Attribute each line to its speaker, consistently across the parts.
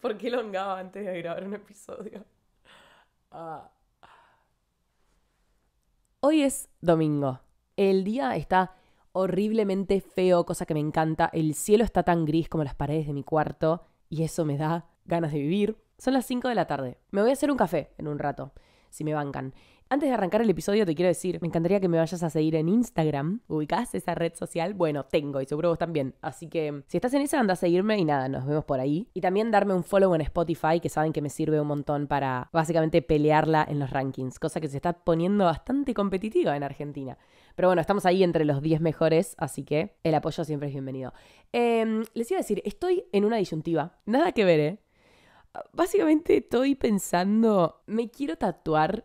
Speaker 1: ¿Por qué longaba antes de grabar un episodio? Ah. Hoy es domingo. El día está horriblemente feo, cosa que me encanta. El cielo está tan gris como las paredes de mi cuarto y eso me da ganas de vivir. Son las 5 de la tarde. Me voy a hacer un café en un rato, si me bancan. Antes de arrancar el episodio te quiero decir, me encantaría que me vayas a seguir en Instagram. ¿Ubicás esa red social? Bueno, tengo y seguro vos también. Así que si estás en esa, anda a seguirme y nada, nos vemos por ahí. Y también darme un follow en Spotify, que saben que me sirve un montón para básicamente pelearla en los rankings, cosa que se está poniendo bastante competitiva en Argentina. Pero bueno, estamos ahí entre los 10 mejores, así que el apoyo siempre es bienvenido. Em, les iba a decir, estoy en una disyuntiva. Nada que ver, ¿eh? Básicamente estoy pensando, me quiero tatuar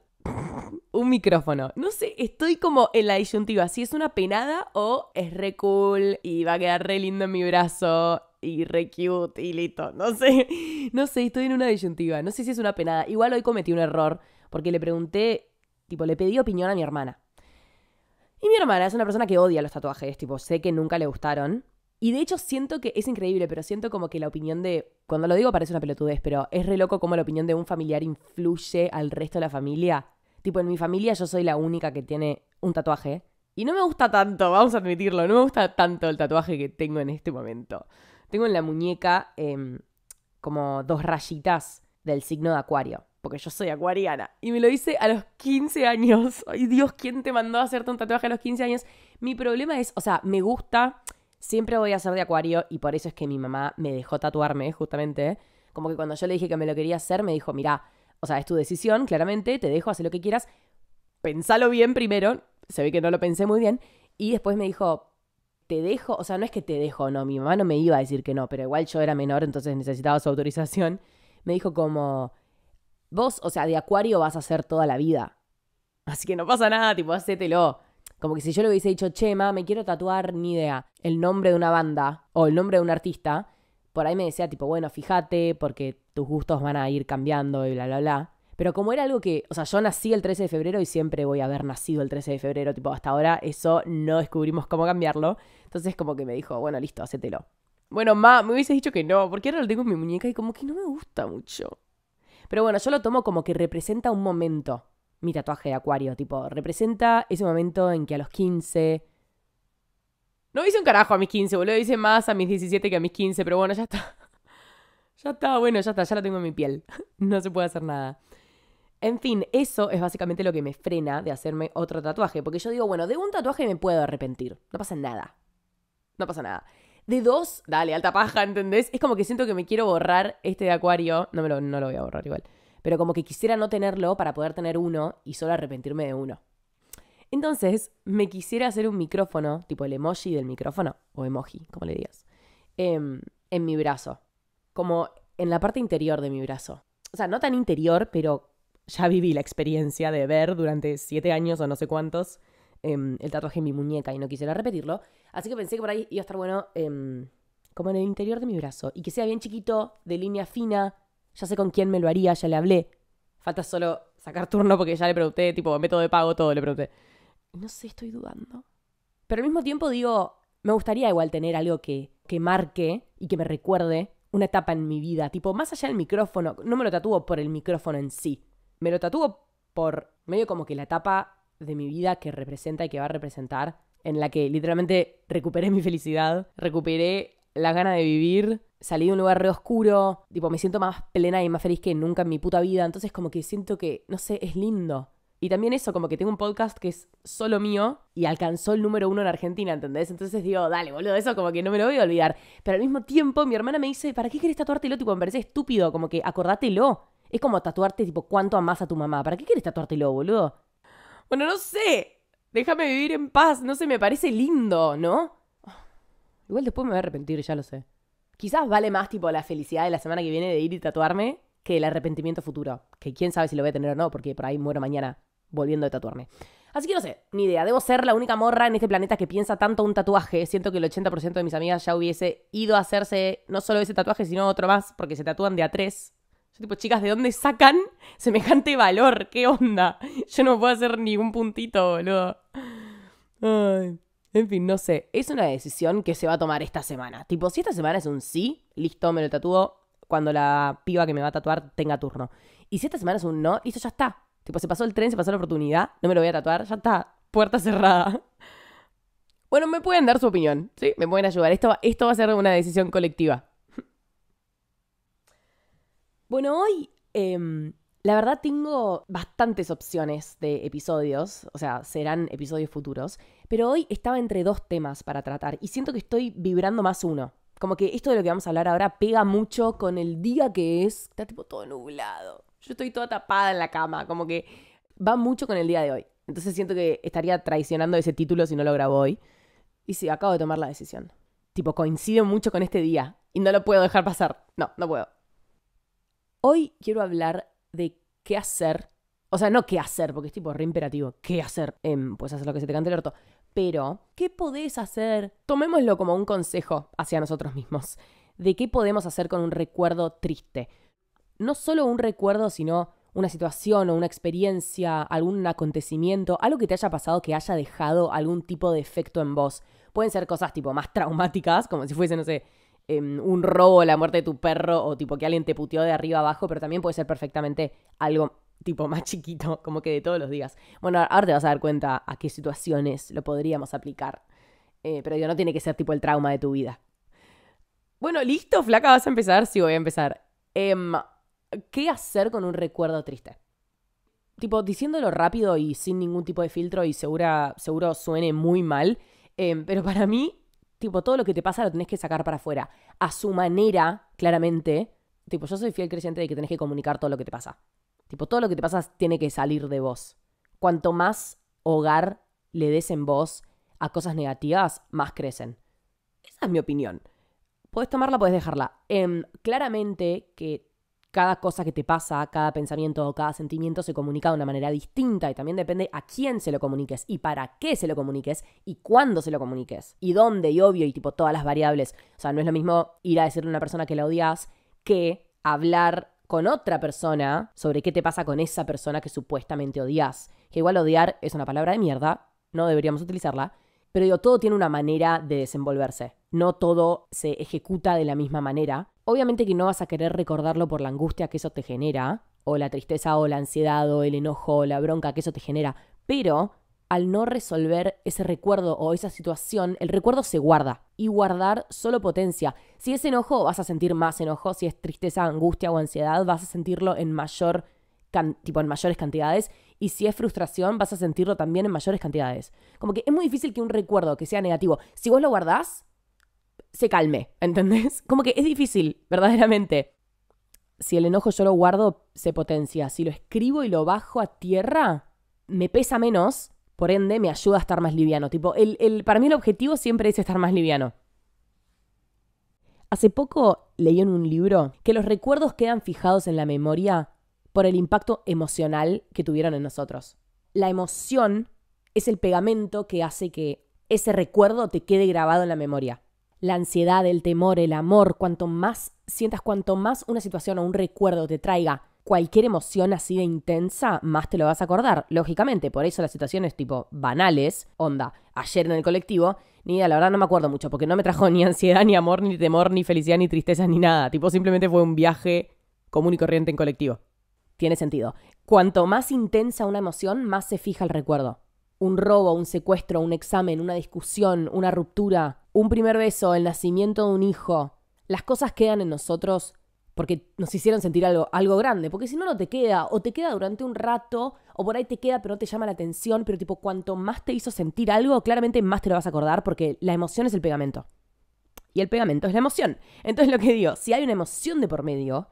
Speaker 1: un micrófono. No sé, estoy como en la disyuntiva, si es una penada o es re cool y va a quedar re lindo en mi brazo y re cute y listo. No sé, no sé, estoy en una disyuntiva, no sé si es una penada. Igual hoy cometí un error porque le pregunté, tipo, le pedí opinión a mi hermana. Y mi hermana es una persona que odia los tatuajes, tipo, sé que nunca le gustaron. Y de hecho siento que es increíble, pero siento como que la opinión de, cuando lo digo parece una pelotudez, pero es re loco cómo la opinión de un familiar influye al resto de la familia. Tipo, en mi familia yo soy la única que tiene un tatuaje. Y no me gusta tanto, vamos a admitirlo, no me gusta tanto el tatuaje que tengo en este momento. Tengo en la muñeca em, como dos rayitas del signo de Acuario, porque yo soy acuariana. Y me lo hice a los 15 años. Ay Dios, ¿quién te mandó a hacerte un tatuaje a los 15 años? Mi problema es, o sea, me gusta, siempre voy a ser de Acuario y por eso es que mi mamá me dejó tatuarme, justamente. Como que cuando yo le dije que me lo quería hacer, me dijo, mirá, o sea, es tu decisión, claramente, te dejo, hace lo que quieras, pensalo bien primero, se ve que no lo pensé muy bien, y después me dijo, te dejo, o sea, no es que te dejo, no, mi mamá no me iba a decir que no, pero igual yo era menor, entonces necesitaba su autorización, me dijo como, vos, o sea, de acuario vas a ser toda la vida, así que no pasa nada, tipo, hacételo. Como que si yo le hubiese dicho, Chema, me quiero tatuar, ni idea, el nombre de una banda o el nombre de un artista, por ahí me decía tipo, bueno, fíjate, porque tus gustos van a ir cambiando y bla, bla, bla. Pero como era algo que, o sea, yo nací el 13 de febrero y siempre voy a haber nacido el 13 de febrero, tipo, hasta ahora eso no descubrimos cómo cambiarlo. Entonces como que me dijo, bueno, listo, hacételo. Bueno, ma, me hubiese dicho que no, porque ahora lo tengo en mi muñeca y como que no me gusta mucho. Pero bueno, yo lo tomo como que representa un momento, mi tatuaje de acuario, tipo, representa ese momento en que a los 15, no hice un carajo a mis 15, boludo. Hice más a mis 17 que a mis 15, pero bueno, ya está. Ya está, bueno, ya está, ya lo tengo en mi piel. No se puede hacer nada. En fin, eso es básicamente lo que me frena de hacerme otro tatuaje. Porque yo digo, bueno, de un tatuaje me puedo arrepentir. No pasa nada. No pasa nada. De dos, dale, alta paja, ¿entendés? Es como que siento que me quiero borrar este de acuario. No, me lo, no lo voy a borrar igual. Pero como que quisiera no tenerlo para poder tener uno y solo arrepentirme de uno. Entonces, me quisiera hacer un micrófono, tipo el emoji del micrófono, o emoji, como le digas, em, en, mi brazo, como en la parte interior de mi brazo. O sea, no tan interior, pero ya viví la experiencia de ver durante siete años o no sé cuántos em, el tatuaje en mi muñeca y no quisiera repetirlo. Así que pensé que por ahí iba a estar bueno em, como en el interior de mi brazo y que sea bien chiquito, de línea fina. Ya sé con quién me lo haría, ya le hablé. Falta solo sacar turno porque ya le pregunté, tipo, método de pago, todo le pregunté. No sé, estoy dudando. Pero al mismo tiempo digo, me gustaría igual tener algo que, que marque y que me recuerde una etapa en mi vida. Tipo, más allá del micrófono, no me lo tatúo por el micrófono en sí. Me lo tatúo por medio como que la etapa de mi vida que representa y que va a representar, en la que literalmente recuperé mi felicidad, recuperé la gana de vivir, salí de un lugar re oscuro, tipo, me siento más plena y más feliz que nunca en mi puta vida. Entonces, como que siento que, no sé, es lindo. Y también eso, como que tengo un podcast que es solo mío y alcanzó el número uno en Argentina, ¿entendés? Entonces digo, dale, boludo, eso como que no me lo voy a olvidar. Pero al mismo tiempo, mi hermana me dice, ¿para qué querés tatuártelo? Tipo, me parece estúpido, como que acordátelo. Es como tatuarte, tipo, ¿cuánto amás a tu mamá? ¿Para qué querés tatuártelo, boludo? Bueno, no sé. Déjame vivir en paz, no sé, me parece lindo, ¿no? Igual después me voy a arrepentir, ya lo sé. Quizás vale más, tipo, la felicidad de la semana que viene de ir y tatuarme que el arrepentimiento futuro. Que quién sabe si lo voy a tener o no, porque por ahí muero mañana volviendo a tatuarme. Así que no sé, ni idea. Debo ser la única morra en este planeta que piensa tanto un tatuaje. Siento que el 80% de mis amigas ya hubiese ido a hacerse no solo ese tatuaje, sino otro más, porque se tatúan de a tres. Yo tipo, chicas, ¿de dónde sacan semejante valor? ¿Qué onda? Yo no puedo hacer ni un puntito, boludo. Ay. En fin, no sé. Es una decisión que se va a tomar esta semana. Tipo, si esta semana es un sí, listo, me lo tatúo cuando la piba que me va a tatuar tenga turno. Y si esta semana es un no, listo, ya está. Tipo, se pasó el tren, se pasó la oportunidad, no me lo voy a tatuar, ya está, puerta cerrada. Bueno, me pueden dar su opinión, ¿sí? Me pueden ayudar. Esto va, esto va a ser una decisión colectiva. Bueno, hoy em, la verdad tengo bastantes opciones de episodios, o sea, serán episodios futuros, pero hoy estaba entre dos temas para tratar y siento que estoy vibrando más uno. Como que esto de lo que vamos a hablar ahora pega mucho con el día que es, está tipo todo nublado yo estoy toda tapada en la cama, como que va mucho con el día de hoy. Entonces siento que estaría traicionando ese título si no lo grabo hoy. Y sí, acabo de tomar la decisión. Tipo, coincido mucho con este día y no lo puedo dejar pasar. No, no puedo. Hoy quiero hablar de qué hacer. O sea, no qué hacer, porque es tipo re imperativo. ¿Qué hacer? Eh, pues hacer lo que se te cante el orto. Pero, ¿qué podés hacer? Tomémoslo como un consejo hacia nosotros mismos. ¿De qué podemos hacer con un recuerdo triste? no solo un recuerdo, sino una situación o una experiencia, algún acontecimiento, algo que te haya pasado que haya dejado algún tipo de efecto en vos. Pueden ser cosas tipo más traumáticas, como si fuese, no sé, em, un robo, la muerte de tu perro, o tipo que alguien te puteó de arriba abajo, pero también puede ser perfectamente algo tipo más chiquito, como que de todos los días. Bueno, ahora te vas a dar cuenta a qué situaciones lo podríamos aplicar. Eh, pero digo, no tiene que ser tipo el trauma de tu vida. Bueno, listo, flaca, vas a empezar. Sí, voy a empezar. Em, ¿qué hacer con un recuerdo triste? Tipo, diciéndolo rápido y sin ningún tipo de filtro y segura, seguro suene muy mal, em, pero para mí, tipo, todo lo que te pasa lo tenés que sacar para afuera. A su manera, claramente, tipo, yo soy fiel creciente de que tenés que comunicar todo lo que te pasa. Tipo, todo lo que te pasa tiene que salir de vos. Cuanto más hogar le des en voz a cosas negativas, más crecen. Esa es mi opinión. Puedes tomarla, puedes dejarla. Em, claramente que cada cosa que te pasa, cada pensamiento o cada sentimiento se comunica de una manera distinta y también depende a quién se lo comuniques y para qué se lo comuniques y cuándo se lo comuniques y dónde y obvio y tipo todas las variables. O sea, no es lo mismo ir a decirle a una persona que la odias que hablar con otra persona sobre qué te pasa con esa persona que supuestamente odias. Que igual odiar es una palabra de mierda, no deberíamos utilizarla, pero digo, todo tiene una manera de desenvolverse. No todo se ejecuta de la misma manera. Obviamente que no vas a querer recordarlo por la angustia que eso te genera, o la tristeza, o la ansiedad, o el enojo, o la bronca que eso te genera. Pero al no resolver ese recuerdo o esa situación, el recuerdo se guarda. Y guardar solo potencia. Si es enojo, vas a sentir más enojo. Si es tristeza, angustia o ansiedad, vas a sentirlo en mayor, tipo en mayores cantidades y si es frustración, vas a sentirlo también en mayores cantidades. Como que es muy difícil que un recuerdo que sea negativo, si vos lo guardás, se calme, ¿entendés? Como que es difícil, verdaderamente. Si el enojo yo lo guardo, se potencia. Si lo escribo y lo bajo a tierra, me pesa menos, por ende me ayuda a estar más liviano. Tipo, el, para mí el objetivo siempre es estar más liviano. Hace poco leí en un libro que los recuerdos quedan fijados en la memoria por el impacto emocional que tuvieron en nosotros. La emoción es el pegamento que hace que ese recuerdo te quede grabado en la memoria. La ansiedad, el temor, el amor, cuanto más sientas, cuanto más una situación o un recuerdo te traiga cualquier emoción así de intensa, más te lo vas a acordar, lógicamente. Por eso las situaciones tipo banales, onda, ayer en el colectivo, ni a la verdad no me acuerdo mucho, porque no me trajo ni ansiedad, ni amor, ni temor, ni felicidad, ni tristeza, ni nada. Tipo, simplemente fue un viaje común y corriente en colectivo tiene sentido. Cuanto más intensa una emoción, más se fija el recuerdo. Un robo, un secuestro, un examen, una discusión, una ruptura, un primer beso, el nacimiento de un hijo. Las cosas quedan en nosotros porque nos hicieron sentir algo, algo grande, porque si no, no te queda, o te queda durante un rato, o por ahí te queda, pero no te llama la atención, pero tipo, cuanto más te hizo sentir algo, claramente más te lo vas a acordar, porque la emoción es el pegamento. Y el pegamento es la emoción. Entonces lo que digo, si hay una emoción de por medio,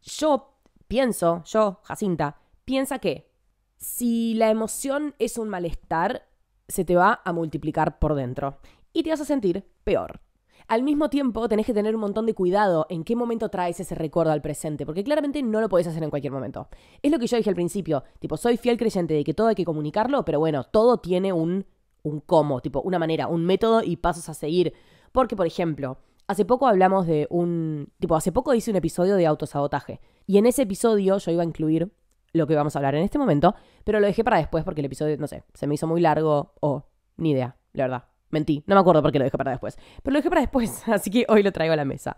Speaker 1: yo pienso, yo, Jacinta, piensa que si la emoción es un malestar, se te va a multiplicar por dentro y te vas a sentir peor. Al mismo tiempo, tenés que tener un montón de cuidado en qué momento traes ese recuerdo al presente, porque claramente no lo podés hacer en cualquier momento. Es lo que yo dije al principio, tipo, soy fiel creyente de que todo hay que comunicarlo, pero bueno, todo tiene un, un cómo, tipo, una manera, un método y pasos a seguir. Porque, por ejemplo, hace poco hablamos de un, tipo, hace poco hice un episodio de autosabotaje, y en ese episodio yo iba a incluir lo que vamos a hablar en este momento, pero lo dejé para después porque el episodio, no sé, se me hizo muy largo o ni idea, la verdad. Mentí, no me acuerdo por qué lo dejé para después, pero lo dejé para después, así que hoy lo traigo a la mesa.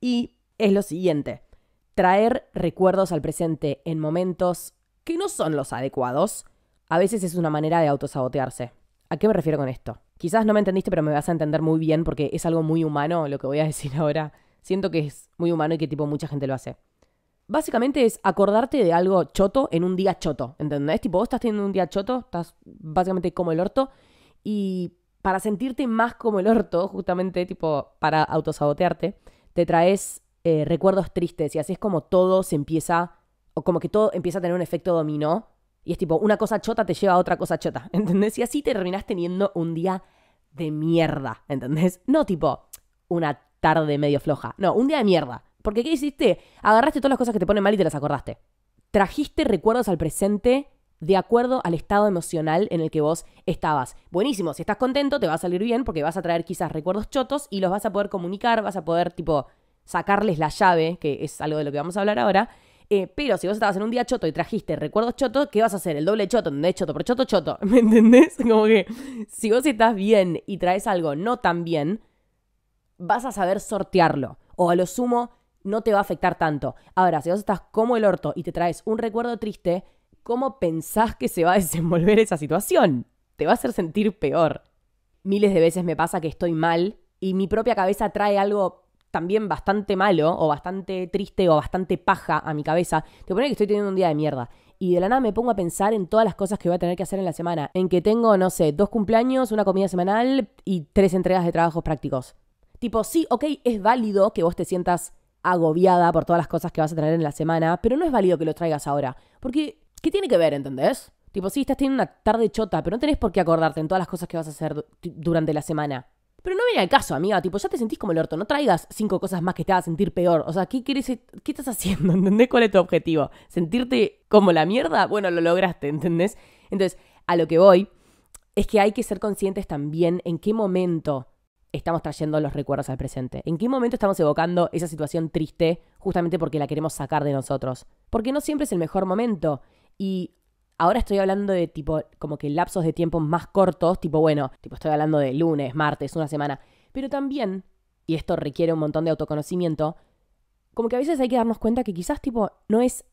Speaker 1: Y es lo siguiente, traer recuerdos al presente en momentos que no son los adecuados, a veces es una manera de autosabotearse. ¿A qué me refiero con esto? Quizás no me entendiste, pero me vas a entender muy bien porque es algo muy humano lo que voy a decir ahora. Siento que es muy humano y que tipo mucha gente lo hace básicamente es acordarte de algo choto en un día choto, ¿entendés? Tipo, vos estás teniendo un día choto, estás básicamente como el orto y para sentirte más como el orto, justamente tipo para autosabotearte, te traes eh, recuerdos tristes y así es como todo se empieza, o como que todo empieza a tener un efecto dominó y es tipo, una cosa chota te lleva a otra cosa chota, ¿entendés? Y así te terminás teniendo un día de mierda, ¿entendés? No tipo una tarde medio floja, no, un día de mierda. Porque ¿qué hiciste? Agarraste todas las cosas que te ponen mal y te las acordaste. Trajiste recuerdos al presente de acuerdo al estado emocional en el que vos estabas. Buenísimo, si estás contento te va a salir bien porque vas a traer quizás recuerdos chotos y los vas a poder comunicar, vas a poder tipo sacarles la llave, que es algo de lo que vamos a hablar ahora. Eh, pero si vos estabas en un día choto y trajiste recuerdos chotos, ¿qué vas a hacer? El doble choto, de Choto por choto, choto. ¿Me entendés? Como que si vos estás bien y traes algo no tan bien, vas a saber sortearlo. O a lo sumo, no te va a afectar tanto. Ahora, si vos estás como el orto y te traes un recuerdo triste, ¿cómo pensás que se va a desenvolver esa situación? Te va a hacer sentir peor. Miles de veces me pasa que estoy mal y mi propia cabeza trae algo también bastante malo o bastante triste o bastante paja a mi cabeza. Te pone que estoy teniendo un día de mierda. Y de la nada me pongo a pensar en todas las cosas que voy a tener que hacer en la semana. En que tengo, no sé, dos cumpleaños, una comida semanal y tres entregas de trabajos prácticos. Tipo, sí, ok, es válido que vos te sientas agobiada por todas las cosas que vas a traer en la semana, pero no es válido que lo traigas ahora. Porque, ¿qué tiene que ver, entendés? Tipo, sí, estás teniendo una tarde chota, pero no tenés por qué acordarte en todas las cosas que vas a hacer durante la semana. Pero no viene al caso, amiga. Tipo, ya te sentís como el orto. No traigas cinco cosas más que te hagan sentir peor. O sea, ¿qué quieres? E-, qué estás haciendo? ¿Entendés cuál es tu objetivo? ¿Sentirte como la mierda? Bueno, lo lograste, ¿entendés? Entonces, a lo que voy es que hay que ser conscientes también en qué momento estamos trayendo los recuerdos al presente? ¿En qué momento estamos evocando esa situación triste justamente porque la queremos sacar de nosotros? Porque no siempre es el mejor momento. Y ahora estoy hablando de tipo, como que lapsos de tiempo más cortos, tipo, bueno, tipo estoy hablando de lunes, martes, una semana. Pero también, y esto requiere un montón de autoconocimiento, como que a veces hay que darnos cuenta que quizás tipo no es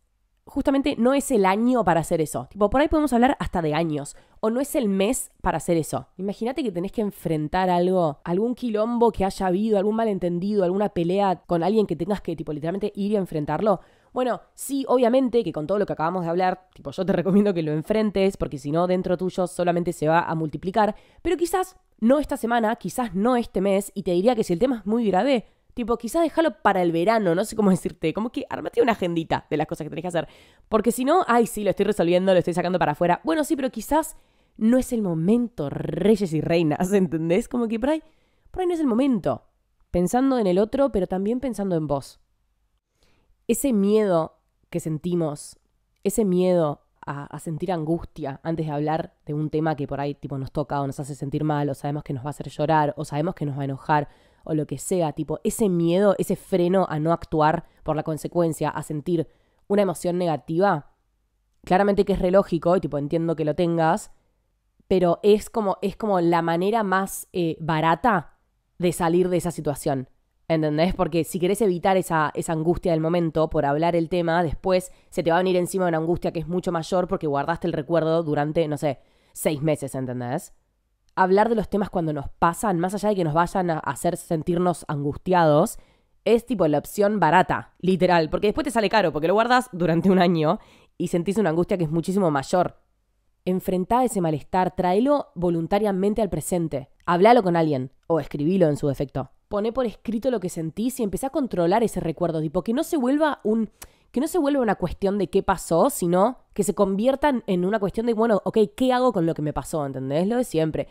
Speaker 1: justamente no es el año para hacer eso. Tipo, por ahí podemos hablar hasta de años. O no es el mes para hacer eso. Imagínate que tenés que enfrentar algo, algún quilombo que haya habido, algún malentendido, alguna pelea con alguien que tengas que, tipo, literalmente ir a enfrentarlo. Bueno, sí, obviamente que con todo lo que acabamos de hablar, tipo, yo te recomiendo que lo enfrentes, porque si no, dentro tuyo solamente se va a multiplicar. Pero quizás no esta semana, quizás no este mes, y te diría que si el tema es muy grave, Tipo, quizás déjalo para el verano, no sé cómo decirte. Como que armate una agendita de las cosas que tenés que hacer. Porque si no, ay, sí, lo estoy resolviendo, lo estoy sacando para afuera. Bueno, sí, pero quizás no es el momento, reyes y reinas, ¿entendés? Como que por ahí, por ahí no es el momento. Pensando en el otro, pero también pensando en vos. Ese miedo que sentimos, ese miedo a, sentir angustia antes de hablar de un tema que por ahí tipo, nos toca o nos hace sentir mal, o sabemos que nos va a hacer llorar, o sabemos que nos va a enojar, o lo que sea, tipo ese miedo, ese freno a no actuar por la consecuencia, a sentir una emoción negativa, claramente que es relógico, y tipo entiendo que lo tengas, pero es como, es como la manera más eh, barata de salir de esa situación. ¿Entendés? Porque si querés evitar esa, esa angustia del momento por hablar el tema, después se te va a venir encima una angustia que es mucho mayor porque guardaste el recuerdo durante, no sé, seis meses, ¿entendés? hablar de los temas cuando nos pasan, más allá de que nos vayan a hacer sentirnos angustiados, es tipo la opción barata, literal, porque después te sale caro, porque lo guardas durante un año y sentís una angustia que es muchísimo mayor. Enfrentá ese malestar, tráelo voluntariamente al presente, hablalo con alguien o escribilo en su defecto. Poné por escrito lo que sentís y empecé a controlar ese recuerdo, tipo que no se vuelva un que no se vuelve una cuestión de qué pasó, sino que se convierta en una cuestión de, bueno, ok, ¿qué hago con lo que me pasó? ¿Entendés? Lo de siempre.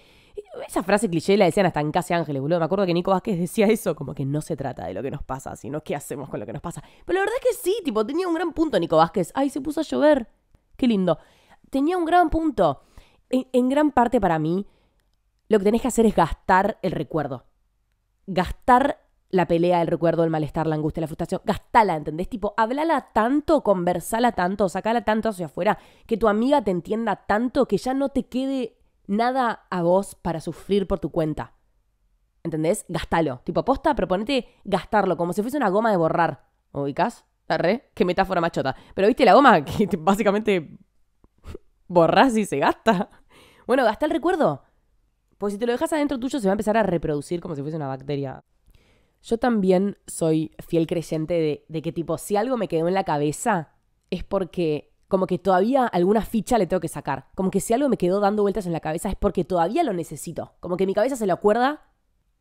Speaker 1: Esa frase cliché la decían hasta en Casi Ángeles, boludo. Me acuerdo que Nico Vázquez decía eso, como que no se trata de lo que nos pasa, sino qué hacemos con lo que nos pasa. Pero la verdad es que sí, tipo, tenía un gran punto Nico Vázquez. Ay, se puso a llover. Qué lindo. Tenía un gran punto. En, en gran parte para mí, lo que tenés que hacer es gastar el recuerdo. Gastar la pelea, el recuerdo, el malestar, la angustia, la frustración. Gastala, ¿entendés? Tipo, hablala tanto, conversala tanto, sacala tanto hacia afuera, que tu amiga te entienda tanto que ya no te quede nada a vos para sufrir por tu cuenta. ¿Entendés? Gastalo. Tipo, aposta, proponete gastarlo, como si fuese una goma de borrar. ¿Ubicás? re? qué metáfora machota. Pero viste la goma que básicamente borras y se gasta. Bueno, gasta el recuerdo. Pues si te lo dejas adentro tuyo, se va a empezar a reproducir como si fuese una bacteria. Yo también soy fiel creyente de, de que tipo, si algo me quedó en la cabeza, es porque como que todavía alguna ficha le tengo que sacar. Como que si algo me quedó dando vueltas en la cabeza es porque todavía lo necesito. Como que mi cabeza se lo acuerda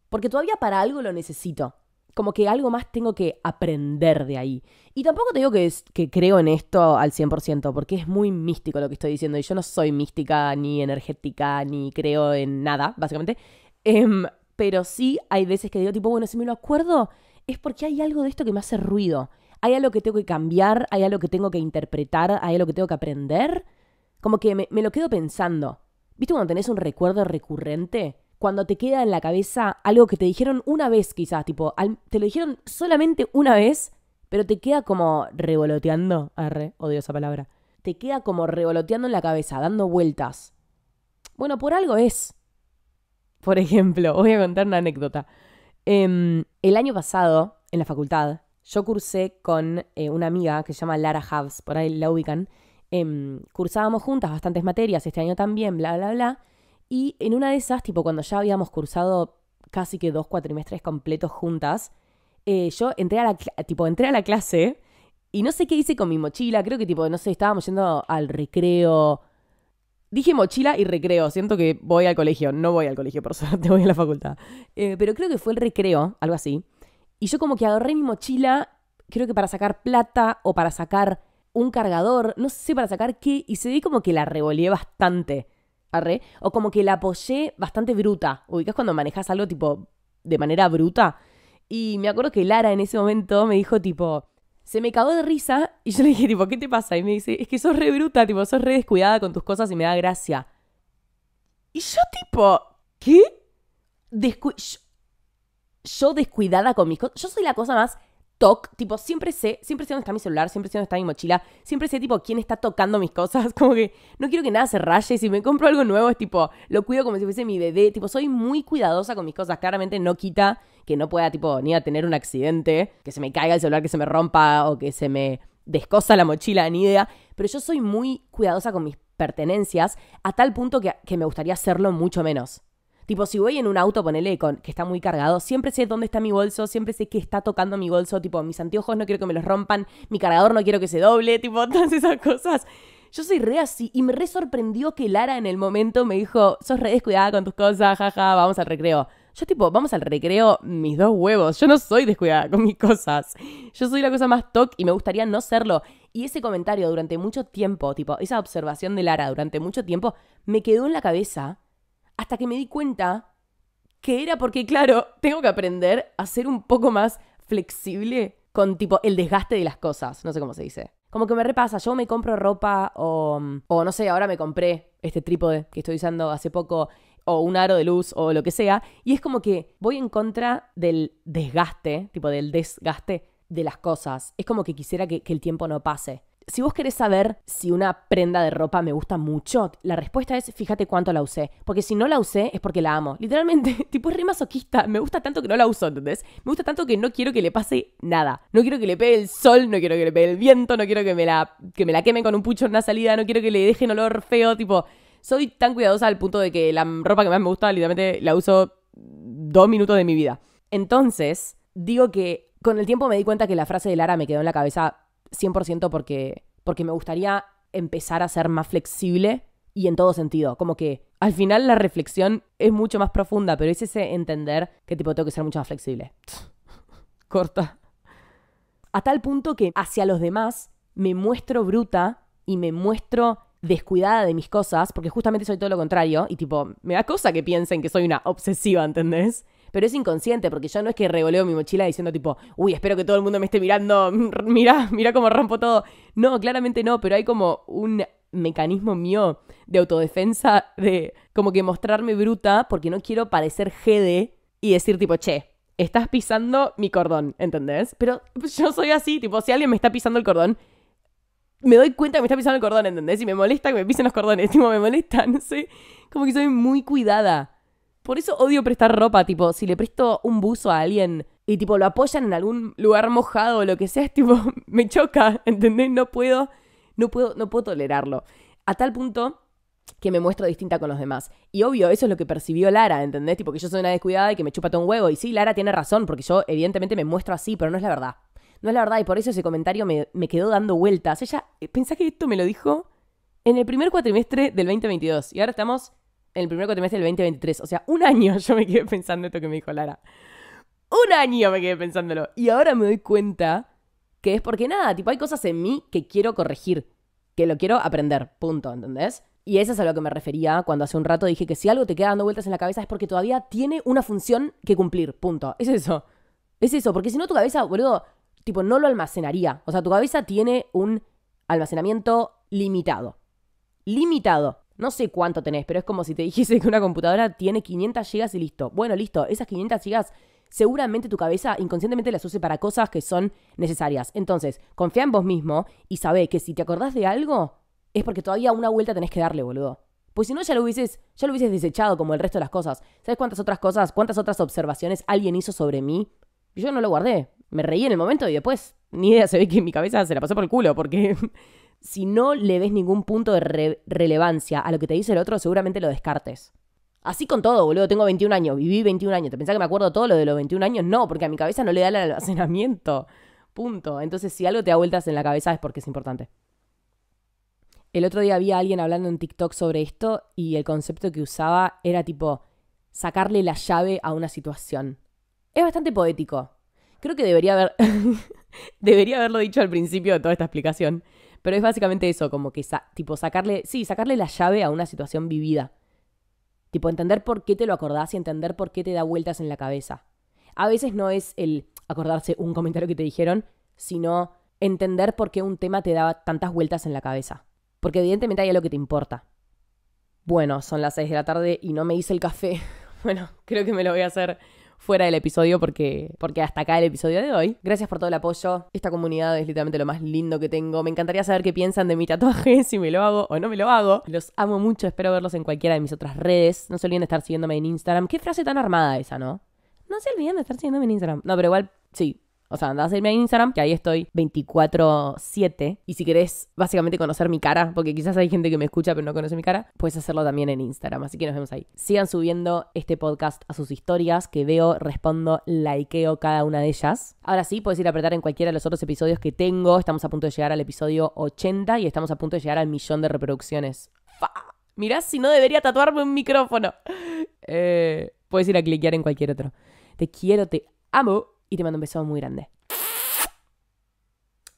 Speaker 1: porque todavía para algo lo necesito. Como que algo más tengo que aprender de ahí. Y tampoco te digo que, que creo en esto al 100%, porque es muy místico lo que estoy diciendo. Y yo no soy mística, ni energética, ni creo en nada, básicamente. Em, pero sí hay veces que digo, tipo, bueno, si me lo acuerdo, es porque hay algo de esto que me hace ruido. Hay algo que tengo que cambiar, hay algo que tengo que interpretar, hay algo que tengo que aprender. Como que me, lo quedo pensando. ¿Viste cuando tenés un recuerdo recurrente? Cuando te queda en la cabeza algo que te dijeron una vez quizás, tipo, te lo dijeron solamente una vez, pero te queda como revoloteando, arre, odio esa palabra, te queda como revoloteando en la cabeza, dando vueltas. Bueno, por algo es. Por ejemplo, voy a contar una anécdota. Em, el año pasado, en la facultad, yo cursé con eh, una amiga que se llama Lara Habs, por ahí la ubican. Em, cursábamos juntas bastantes materias, este año también, bla, bla, bla. Y en una de esas, tipo cuando ya habíamos cursado casi que dos cuatrimestres completos juntas, eh, yo entré a, la, tipo, entré a la clase y no sé qué hice con mi mochila, creo que tipo, no sé, estábamos yendo al recreo, Dije mochila y recreo. Siento que voy al colegio. No voy al colegio, por suerte, voy a la facultad. Eh, pero creo que fue el recreo, algo así. Y yo como que agarré mi mochila, creo que para sacar plata o para sacar un cargador, no sé para sacar qué, y se di como que la revoleé bastante. Arre. O como que la apoyé bastante bruta. Ubicás cuando manejas algo tipo de manera bruta. Y me acuerdo que Lara en ese momento me dijo tipo, se me cagó de risa y yo le dije, tipo, ¿qué te pasa? Y me dice, es que sos re bruta, tipo, sos re descuidada con tus cosas y me da gracia. Y yo, tipo, ¿qué? yo descuidada con mis cosas. Yo soy la cosa más toc, tipo, siempre sé, siempre sé dónde está mi celular, siempre sé dónde está mi mochila, siempre sé, tipo, quién está tocando mis cosas, como que no quiero que nada se raye, si me compro algo nuevo es tipo, lo cuido como si fuese mi bebé, tipo, soy muy cuidadosa con mis cosas, claramente no quita que no pueda, tipo, ni a tener un accidente, que se me caiga el celular, que se me rompa o que se me descosa la mochila, ni idea, pero yo soy muy cuidadosa con mis pertenencias a tal punto que, que me gustaría hacerlo mucho menos. Tipo, si voy en un auto, ponele con, que está muy cargado, siempre sé dónde está mi bolso, siempre sé qué está tocando mi bolso, tipo, mis anteojos no quiero que me los rompan, mi cargador no quiero que se doble, tipo, todas esas cosas. Yo soy re así y me re sorprendió que Lara en el momento me dijo, sos re descuidada con tus cosas, jaja, vamos al recreo. Yo tipo, vamos al recreo, mis dos huevos, yo no soy descuidada con mis cosas. Yo soy la cosa más toc y me gustaría no serlo. Y ese comentario durante mucho tiempo, tipo, esa observación de Lara durante mucho tiempo, me quedó en la cabeza hasta que me di cuenta que era porque, claro, tengo que aprender a ser un poco más flexible con tipo el desgaste de las cosas, no sé cómo se dice. Como que me repasa, yo me compro ropa o, o no sé, ahora me compré este trípode que estoy usando hace poco o un aro de luz o lo que sea, y es como que voy en contra del desgaste, tipo del desgaste de las cosas. Es como que quisiera que, que el tiempo no pase. Si vos querés saber si una prenda de ropa me gusta mucho, la respuesta es fíjate cuánto la usé. Porque si no la usé es porque la amo. Literalmente, tipo es re masoquista. Me gusta tanto que no la uso, ¿entendés? Me gusta tanto que no quiero que le pase nada. No quiero que le pegue el sol, no quiero que le pegue el viento, no quiero que me la, que me la quemen con un pucho en una salida, no quiero que le dejen olor feo. Tipo, soy tan cuidadosa al punto de que la ropa que más me gusta, literalmente la uso dos minutos de mi vida. Entonces, digo que con el tiempo me di cuenta que la frase de Lara me quedó en la cabeza 100% porque, porque me gustaría empezar a ser más flexible y en todo sentido, como que al final la reflexión es mucho más profunda, pero es ese entender que tipo tengo que ser mucho más flexible. Corta. A tal punto que hacia los demás me muestro bruta y me muestro descuidada de mis cosas, porque justamente soy todo lo contrario, y tipo, me da cosa que piensen que soy una obsesiva, ¿entendés? pero es inconsciente, porque yo no es que revoleo mi mochila diciendo tipo, uy, espero que todo el mundo me esté mirando, mira, mira cómo rompo todo. No, claramente no, pero hay como un mecanismo mío de autodefensa de como que mostrarme bruta porque no quiero parecer jede y decir tipo, che, estás pisando mi cordón, ¿entendés? Pero yo soy así, tipo, si alguien me está pisando el cordón, me doy cuenta que me está pisando el cordón, ¿entendés? Y me molesta que me pisen los cordones, tipo, me molesta, no sé. Como que soy muy cuidada por eso odio prestar ropa, tipo, si le presto un buzo a alguien y tipo lo apoyan en algún lugar mojado o lo que sea, es tipo, me choca, ¿entendés? No puedo, no puedo, no puedo tolerarlo. A tal punto que me muestro distinta con los demás. Y obvio, eso es lo que percibió Lara, ¿entendés? Tipo que yo soy una descuidada y que me chupa todo un huevo. Y sí, Lara tiene razón, porque yo evidentemente me muestro así, pero no es la verdad. No es la verdad y por eso ese comentario me, me quedó dando vueltas. Ella, eh, ¿pensás que esto me lo dijo en el primer cuatrimestre del 2022 y ahora estamos en el primer cuatrimestre del 2023. O sea, un año yo me quedé pensando esto que me dijo Lara. Un año me quedé pensándolo. Y ahora me doy cuenta que es porque nada, tipo, hay cosas en mí que quiero corregir, que lo quiero aprender, punto, ¿entendés? Y eso es a lo que me refería cuando hace un rato dije que si algo te queda dando vueltas en la cabeza es porque todavía tiene una función que cumplir, punto. Es eso. Es eso, porque si no tu cabeza, boludo, tipo, no lo almacenaría. O sea, tu cabeza tiene un almacenamiento limitado. Limitado. No sé cuánto tenés, pero es como si te dijese que una computadora tiene 500 gigas y listo. Bueno, listo, esas 500 gigas seguramente tu cabeza inconscientemente las use para cosas que son necesarias. Entonces, confía en vos mismo y sabe que si te acordás de algo, es porque todavía una vuelta tenés que darle, boludo. Pues si no, ya lo hubieses, ya lo hubieses desechado como el resto de las cosas. ¿Sabes cuántas otras cosas, cuántas otras observaciones alguien hizo sobre mí? Yo no lo guardé. Me reí en el momento y después, ni idea, se ve que mi cabeza se la pasó por el culo porque si no le ves ningún punto de relevancia a lo que te dice el otro, seguramente lo descartes. Así con todo, boludo, tengo 21 años, viví 21 años. ¿Te pensás que me acuerdo todo lo de los 21 años? No, porque a mi cabeza no le da el almacenamiento. Punto. Entonces, si algo te da vueltas en la cabeza es porque es importante. El otro día había alguien hablando en TikTok sobre esto y el concepto que usaba era tipo sacarle la llave a una situación. Es bastante poético. Creo que debería haber debería haberlo dicho al principio de toda esta explicación. Pero es básicamente eso, como que, tipo, sacarle, sí, sacarle la llave a una situación vivida. Tipo, entender por qué te lo acordás y entender por qué te da vueltas en la cabeza. A veces no es el acordarse un comentario que te dijeron, sino entender por qué un tema te daba tantas vueltas en la cabeza. Porque evidentemente hay algo que te importa. Bueno, son las 6 de la tarde y no me hice el café. Bueno, creo que me lo voy a hacer fuera del episodio porque, porque hasta acá el episodio de hoy. Gracias por todo el apoyo. Esta comunidad es literalmente lo más lindo que tengo. Me encantaría saber qué piensan de mi tatuaje, si me lo hago o no me lo hago. Los amo mucho, espero verlos en cualquiera de mis otras redes. No se olviden de estar siguiéndome en Instagram. Qué frase tan armada esa, ¿no? No se olviden de estar siguiéndome en Instagram. No, pero igual, sí, o sea, andás a irme en Instagram, que ahí estoy 24-7. Y si querés básicamente conocer mi cara, porque quizás hay gente que me escucha pero no conoce mi cara, puedes hacerlo también en Instagram. Así que nos vemos ahí. Sigan subiendo este podcast a sus historias, que veo, respondo, likeo cada una de ellas. Ahora sí, puedes ir a apretar en cualquiera de los otros episodios que tengo. Estamos a punto de llegar al episodio 80 y estamos a punto de llegar al millón de reproducciones. ¡Fa! Mirá si no debería tatuarme un micrófono. Eh, puedes ir a cliquear en cualquier otro. Te quiero, te amo y te mando un beso muy grande.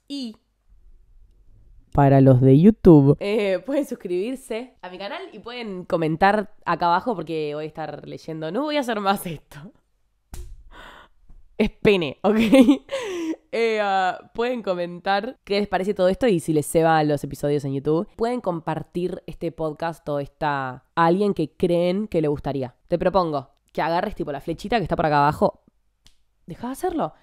Speaker 1: Y para los de YouTube. Eh, pueden suscribirse a mi canal y pueden comentar acá abajo porque voy a estar leyendo. No voy a hacer más esto. Es pene, ¿ok? Eh, ah, pueden comentar qué les parece todo esto y si les ceba los episodios en YouTube. Pueden compartir este podcast o esta a alguien que creen que le gustaría. Te propongo que agarres tipo la flechita que está por acá abajo, Dejá de hacerlo.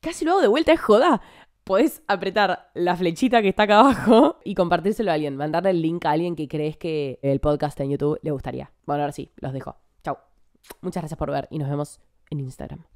Speaker 1: Casi lo hago de vuelta, es joda. Podés apretar la flechita que está acá abajo y compartírselo a alguien, mandarle el link a alguien que crees que el podcast en YouTube le gustaría. Bueno, ahora sí, los dejo. Chao. Muchas gracias por ver y nos vemos en Instagram.